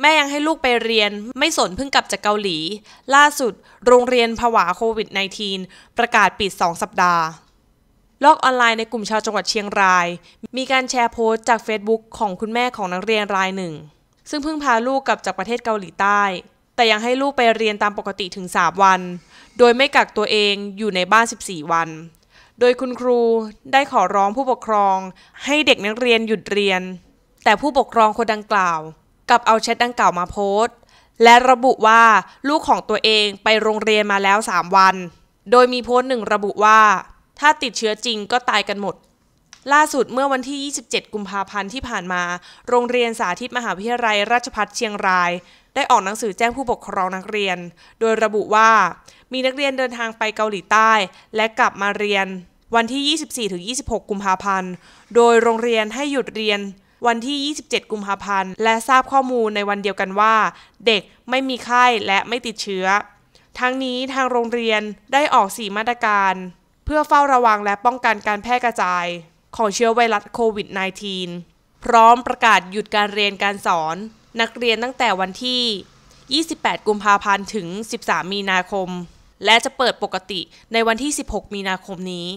แม่ยังให้ลูกไปเรียนไม่สนเพิ่งกลับจากเกาหลี ล่าสุดโรงเรียนผวาโควิด -19 ประกาศปิด 2 สัปดาห์ลอกออนไลน์ในกลุ่มชาวจังหวัดเชียงราย มีการแชร์โพสต์จาก Facebook ของคุณแม่ของนักเรียนรายหนึ่ง ซึ่งเพิ่งพาลูกกลับจากประเทศเกาหลีใต้ แต่ยังให้ลูกไปเรียนตามปกติถึง 3 วัน โดยไม่กักตัวเองอยู่ในบ้าน14 วัน โดยคุณครูได้ขอร้องผู้ปกครองให้เด็กนักเรียนหยุดเรียน แต่ผู้ปกครองคนดังกล่าวกับเอาแชทดังกล่าวมาโพสต์และระบุว่าลูกของตัวเองไปโรงเรียนมาแล้ว 3 วัน โดยมีโพสต์หนึ่งระบุว่า ถ้าติดเชื้อจริงก็ตายกันหมด ล่าสุดเมื่อวันที่ 27 กุมภาพันธ์ที่ผ่านมา โรงเรียนสาธิตมหาวิทยาลัย ราชพัฒเชียงราย ได้ออกหนังสือแจ้งผู้ปกครองนักเรียน โดยระบุว่า มีนักเรียนเดินทางไปเกาหลีใต้และกลับมาเรียน วันที่ 24-26 กุมภาพันธ์โดยโรงเรียนให้หยุดเรียนวันที่ 27 กุมภาพันธ์ และทราบข้อมูลในวันเดียวกันว่า เด็กไม่มีไข้และไม่ติดเชื้อ ทั้งนี้ทางโรงเรียนได้ออก 4 มาตรการ เพื่อเฝ้าระวังและป้องกันการแพร่กระจายของเชื้อไวรัสโควิด -19 พร้อมประกาศหยุดการเรียนการสอน นักเรียนตั้งแต่วันที่ 28 กุมภาพันธ์ถึง 13 มีนาคม และจะเปิดปกติในวันที่ 16 มีนาคมนี้